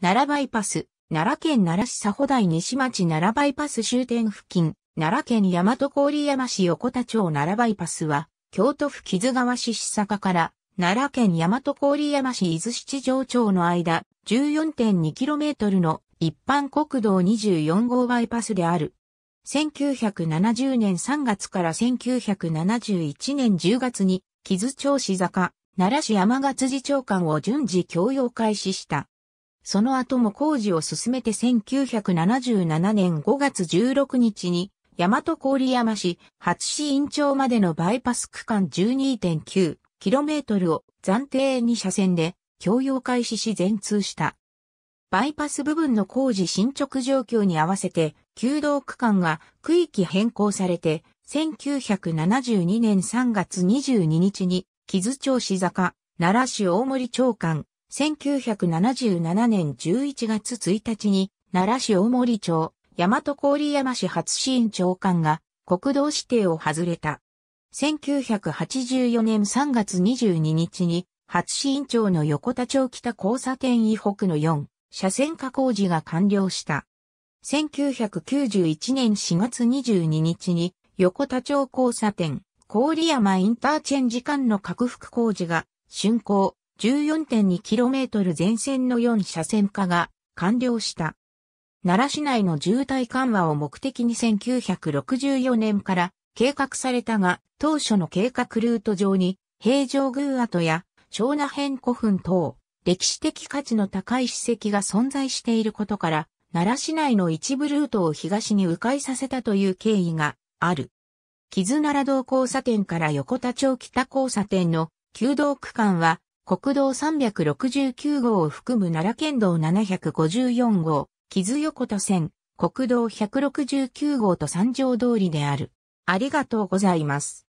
奈良バイパス、奈良県奈良市佐保台西町奈良バイパス終点付近、奈良県大和郡山市横田町奈良バイパスは、京都府木津川市市坂から、奈良県大和郡山市伊豆七条町の間、14.2km の一般国道24号バイパスである。1970年3月から1971年10月に、木津町市坂、奈良市山勝寺長官を順次供用開始した。その後も工事を進めて1977年5月16日に、大和郡山市、初市院町までのバイパス区間 12.9km を暫定2車線で、共用開始し全通した。バイパス部分の工事進捗状況に合わせて、旧道区間が区域変更されて、1972年3月22日に、木津町市坂、奈良市大森町間、1977年11月1日に、奈良市大森町、大和郡山市初支院長官が国道指定を外れた。1984年3月22日に、初支院長の横田町北交差点以北の4、車線化工事が完了した。1991年4月22日に、横田町交差点、郡山インターチェンジ間の拡幅工事が竣工、14.2km 全線の4車線化が完了した。奈良市内の渋滞緩和を目的に1964年から計画されたが、当初の計画ルート上に、平城宮跡や長南辺古墳等、歴史的価値の高い史跡が存在していることから、奈良市内の一部ルートを東に迂回させたという経緯がある。木津奈良道交差点から横田町北交差点の旧道区間は国道369号を含む奈良県道754号、木津横田線、国道169号と三条通りである。ありがとうございます。